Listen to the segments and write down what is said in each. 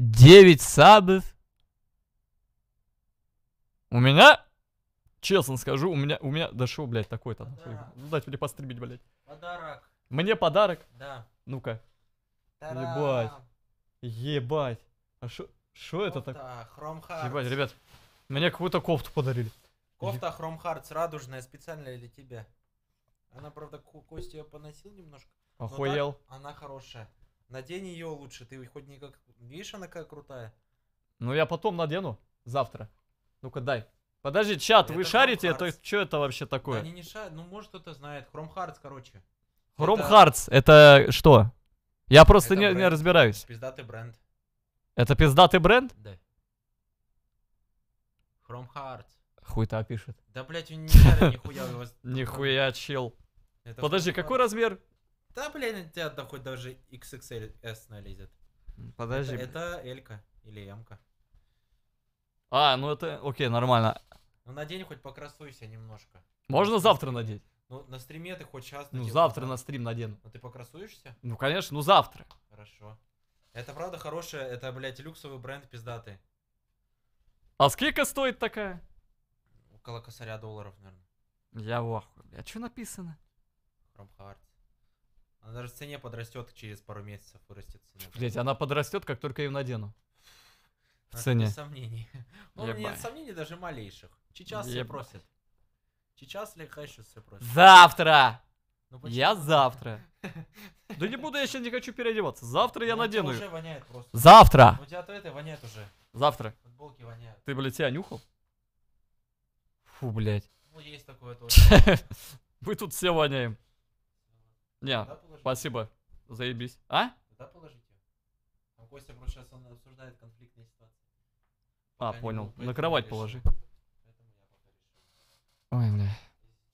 Девять сабов. У меня, честно скажу, у меня, у меня, да шо, блядь, такой-то? Ну, дать мне пострибить, блядь. Подарок. Мне подарок? Да. Ну-ка. Ебать. Ебать. А шо, шо это так? Хромхард. Ебать, ребят, мне какую-то кофту подарили. Кофта Хромхардс радужная специально для тебя. Она, правда, Костя ее поносил немножко. Охуел. она хорошая. Надень ее лучше, ты хоть не как... Видишь, она какая крутая? Ну я потом надену, завтра. Ну-ка дай. Подожди, чат, это вы шарите? Это что это вообще такое? они не шарят, ну может кто-то знает. Chrome Hearts, короче. Chrome это... Hearts, это что? Я просто не, не разбираюсь. Пиздатый бренд. Это пиздатый бренд? Да. Chrome Hearts. Хуй то пишет. Да, блядь, он не шарит, нихуя. Нихуя, чел. Подожди, какой размер? Да, блин, у тебя да хоть даже XXLS налезет. Подожди. Это, это l или м А, ну это, окей, нормально. Ну надень хоть покрасуйся немножко. Можно завтра надеть? Ну, на стриме ты хоть сейчас Ну, завтра на стрим надену. Ну, ты покрасуешься? Ну, конечно, ну завтра. Хорошо. Это правда хорошая, это, блядь, люксовый бренд пиздатый. А сколько стоит такая? Около косаря долларов, наверное. Я в ахуе, А что написано? From Heart. Она же в цене подрастет через пару месяцев, вырастет цена. Блять, она подрастет, как только ее надену. В а цене. Без сомнений. Ну, Ебай. нет сомнений даже малейших. Сейчас Ебай. все просят. Сейчас ли Хэшу все просят. Завтра! Ну, я завтра. Да не буду, я сейчас не хочу переодеваться. Завтра я ну, надену. Уже воняет просто. Завтра! У тебя от этой воняет уже. Завтра. Футболки воняют. Ты, блядь, тебя нюхал? Фу, блядь. Ну, есть такое тоже. Мы тут все воняем. Не, спасибо. Заебись. А? Да, положите. Там Костя просто сейчас он обсуждает конфликтные ситуации. А, Пока понял. На кровать решил. положи. Ой, бля.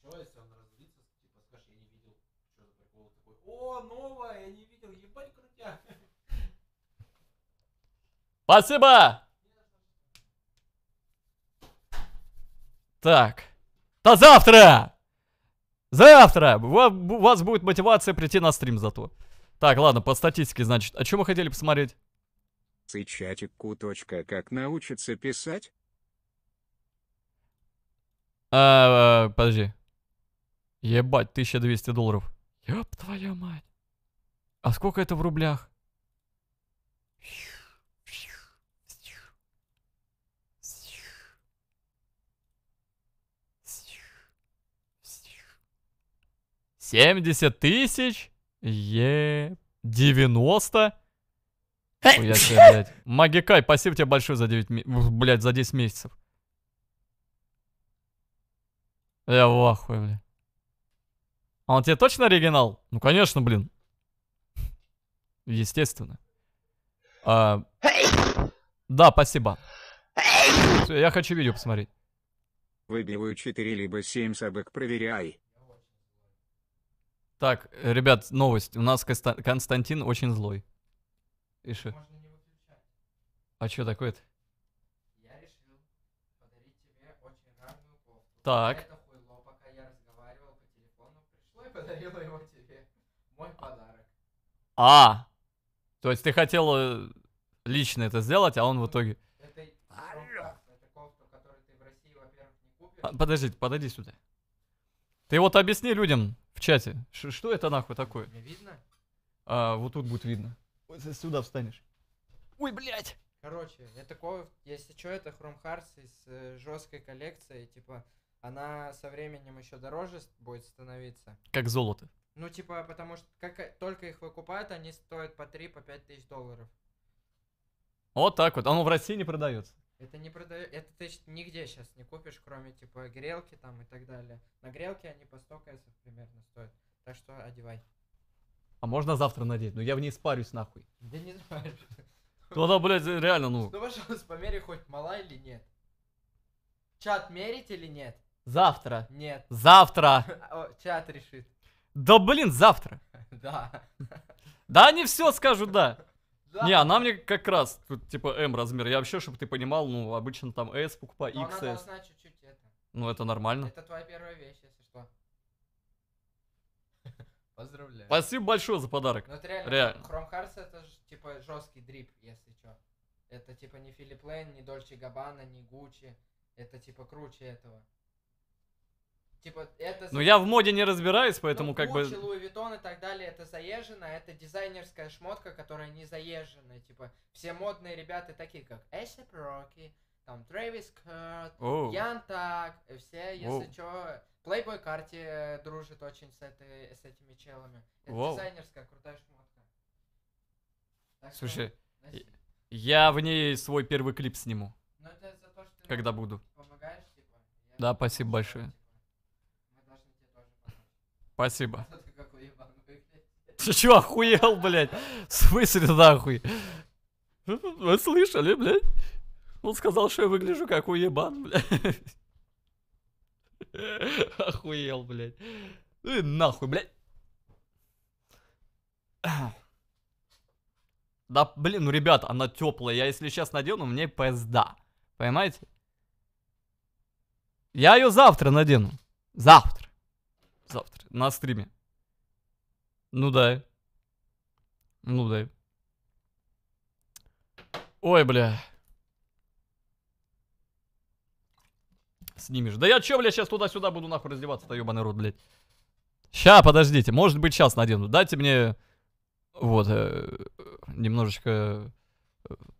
Чего, если он разделится, типа скажешь, я не видел, что за прикол такой. О, новая, я не видел, ебать крутя. Спасибо! Так. До завтра! Завтра! У вас будет мотивация прийти на стрим зато. Так, ладно, по статистике, значит. А что мы хотели посмотреть? Сычатик куточка, как научиться писать? А, а подожди. Ебать, 1200 долларов. Ёб твою мать. А сколько это в рублях? Фью. 70 тысяч? Е... 90? Ой, я, блядь. Магикай, спасибо тебе большое за 9 месяцев. Блядь, за 10 месяцев. Я э, в ахуе, блядь. А он тебе точно оригинал? Ну, конечно, блин. Естественно. А... Да, спасибо. я хочу видео посмотреть. Выбиваю 4 либо 7 собак, проверяй. Так, ребят, новость. У нас Константин очень злой. И что? А что такое-то? Я решил подарить тебе очень разную кофту. Так. Это хуйло, пока я разговаривал по телефону, пришло и подарило его тебе. Мой а. подарок. А! То есть ты хотел лично это сделать, а он в итоге... Это, это кофту, которую ты в России, во-первых, не купишь. А, подожди, подойди сюда. Ты вот объясни людям, чате. Ш что это нахуй такое? Не видно? А, вот тут будет видно. Вот сюда встанешь. Ой, блядь! Короче, я такого, если что, это Chrome Hearts из э, жесткой коллекции, типа, она со временем еще дороже будет становиться. Как золото. Ну, типа, потому что как э, только их выкупают, они стоят по 3-5 по тысяч долларов. Вот так вот. Оно в России не продается. Это не продает, это ты нигде сейчас не купишь, кроме типа грелки там и так далее. На грелке они по 100 кэсов примерно стоят, так что одевай. А можно завтра надеть? Ну я в ней спарюсь нахуй. Да не спаришь. Ну она, блядь, реально, ну. Ну, пожалуйста, помери хоть мала или нет. Чат мерить или нет? Завтра. Нет. Завтра. чат решит. Да блин, завтра. Да. Да они все скажут, да. Да. Не, она мне как раз, тут, типа, М размер. Я вообще, чтобы ты понимал, ну, обычно там S покупай, Но XS. она должна чуть-чуть это. Ну, это нормально. Это твоя первая вещь, если что. Поздравляю. Спасибо большое за подарок. Ну, это реально, реально. Chrome Hearts это же, типа, жесткий дрип, если что. Это, типа, не Филипп Лейн, не Дольче Габбана, не Гуччи. Это, типа, круче этого. Типа, это... Ну, я в моде не разбираюсь, поэтому ну, как бы... Луи Витон и так далее, это заезжено, это дизайнерская шмотка, которая не заезжена. Типа, все модные ребята такие, как Эсеп Рокки, там, Трэвис Кэрт, oh. все, если oh. чё... Playboy Карти э, дружит очень с, этой, с этими челами. Это wow. дизайнерская крутая шмотка. Так Слушай, что, я в ней свой первый клип сниму. Но ну, это за то, что когда буду. Помогаешь, типа. да, спасибо большое. Спасибо. Ты чё, охуел, блядь? В смысле нахуй? Вы слышали, блядь? Он сказал, что я выгляжу как уебан, блядь. Охуел, блядь. Ну и нахуй, блядь. Да, блин, ну, ребят, она теплая. Я, если сейчас надену, мне пизда. Понимаете? Я ее завтра надену. Завтра на стриме. Ну да. Ну да. Ой, бля. Снимешь. Да я чё, бля, сейчас туда-сюда буду нахуй раздеваться-то, ёбаный рот, блядь. Ща, подождите, может быть, сейчас надену. Дайте мне... Вот, э, немножечко... Э,